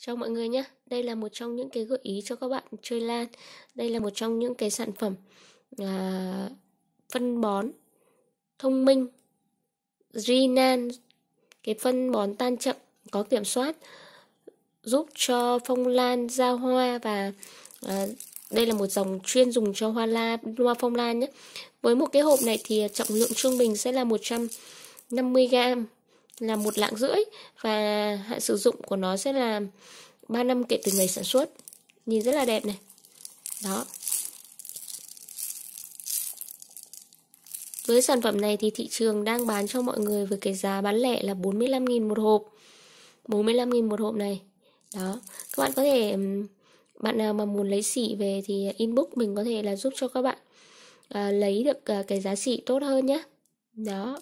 Chào mọi người nhé, đây là một trong những cái gợi ý cho các bạn chơi lan. Đây là một trong những cái sản phẩm à, phân bón thông minh Rinan cái phân bón tan chậm có kiểm soát giúp cho phong lan ra hoa và à, đây là một dòng chuyên dùng cho hoa la hoa phong lan nhé. Với một cái hộp này thì trọng lượng trung bình sẽ là 150 gram là một lạng rưỡi và hạn sử dụng của nó sẽ là 3 năm kể từ ngày sản xuất nhìn rất là đẹp này đó Với sản phẩm này thì thị trường đang bán cho mọi người với cái giá bán lẻ là 45.000 một hộp 45.000 một hộp này Đó, các bạn có thể Bạn nào mà muốn lấy xỉ về thì inbox mình có thể là giúp cho các bạn à, Lấy được à, cái giá xỉ tốt hơn nhé Đó